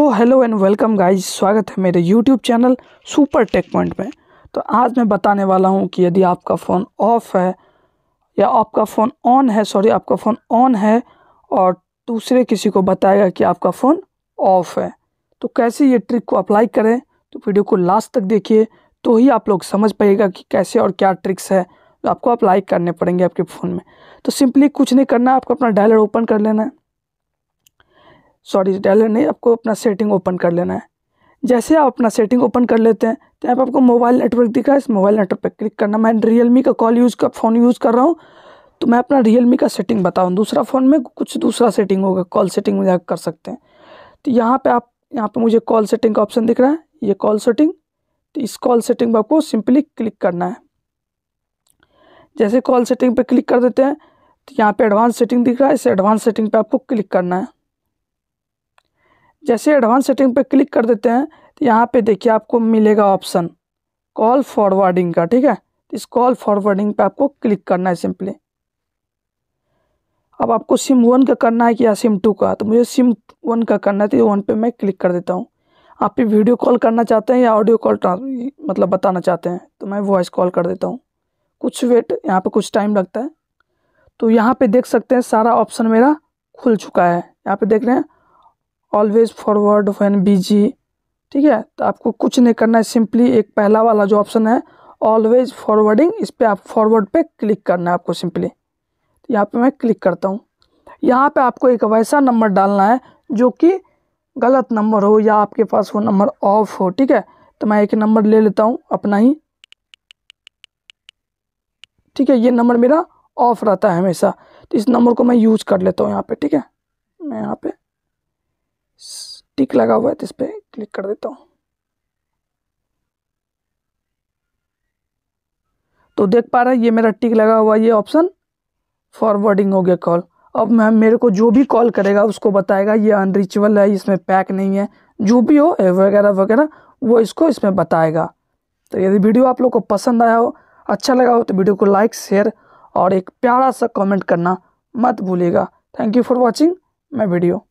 तो hello and welcome guys स्वागत है मेरे YouTube channel super tech point में तो आज मैं बताने वाला हूँ कि यदि आपका फ़ोन ऑफ है या आपका फ़ोन ऑन है सॉरी आपका फ़ोन ऑन है और दूसरे किसी को बताएगा कि आपका फ़ोन ऑफ है तो कैसे ये ट्रिक को अप्लाई करें तो वीडियो को लास्ट तक देखिए तो ही आप लोग समझ पाएगा कि कैसे और क्या ट्रिक्स है तो आपको अप्लाई करने पड़ेंगे आपके फ़ोन में तो सिंपली कुछ नहीं करना है आपको अपना डायलर ओपन कर लेना है सॉरी डायलर नहीं आपको अपना सेटिंग ओपन कर लेना है जैसे आप अपना सेटिंग ओपन कर लेते हैं तो यहाँ पर आपको मोबाइल नेटवर्क दिखा है इस मोबाइल नेटवर्क पर क्लिक करना मैं रियलमी का कॉल यूज़ कर फ़ोन यूज़ कर रहा हूँ तो मैं अपना रियलमी का सेटिंग बताऊँ दूसरा फ़ोन में कुछ दूसरा सेटिंग होगा कॉल सेटिंग में जाकर कर सकते हैं तो यहाँ पर आप यहाँ पर मुझे कॉल सेटिंग का ऑप्शन दिख रहा है ये कॉल सेटिंग तो इस कॉल सेटिंग पर आपको सिंपली क्लिक करना है जैसे कॉल सेटिंग पर क्लिक कर देते हैं तो यहाँ पर एडवांस सेटिंग दिख रहा है इस एडवांस सेटिंग पर आपको क्लिक करना है जैसे एडवांस सेटिंग पर क्लिक कर देते हैं तो यहाँ पर देखिए आपको मिलेगा ऑप्शन कॉल फॉरवर्डिंग का ठीक है तो इस कॉल फॉरवर्डिंग पे आपको क्लिक करना है सिंपली अब आपको सिम वन का करना है कि या सिम टू का तो मुझे सिम वन का करना है तो वन पे मैं क्लिक कर देता हूँ आप भी वीडियो कॉल करना चाहते हैं या ऑडियो कॉल मतलब बताना चाहते हैं तो मैं वॉइस कॉल कर देता हूँ कुछ वेट यहाँ पे कुछ टाइम लगता है तो यहाँ पे देख सकते हैं सारा ऑप्शन मेरा खुल चुका है यहाँ पे देख रहे हैं ऑलवेज फॉरवर्ड वैन बिजी ठीक है तो आपको कुछ नहीं करना है सिंपली एक पहला वाला जो ऑप्शन है ऑलवेज फॉरवर्डिंग इस पर आप फॉरवर्ड पे क्लिक करना है आपको सिंपली तो यहाँ पे मैं क्लिक करता हूँ यहाँ पे आपको एक वैसा नंबर डालना है जो कि गलत नंबर हो या आपके पास वो नंबर ऑफ हो ठीक है तो मैं एक नंबर ले लेता हूँ अपना ही ठीक है ये नंबर मेरा ऑफ रहता है हमेशा तो इस नंबर को मैं यूज़ कर लेता हूँ यहाँ पे ठीक है मैं यहाँ पे टिक लगा हुआ है तो इस पर क्लिक कर देता हूँ तो देख पा रहे हैं ये मेरा टिक लगा हुआ ये ऑप्शन फॉरवर्डिंग हो गया कॉल अब मैं मेरे को जो भी कॉल करेगा उसको बताएगा ये अनरीचल है इसमें पैक नहीं है जो भी हो वगैरह वगैरह वो इसको इसमें बताएगा तो यदि वीडियो आप लोग को पसंद आया हो अच्छा लगा हो तो वीडियो को लाइक शेयर और एक प्यारा सा कमेंट करना मत भूलिएगा thank you for watching my video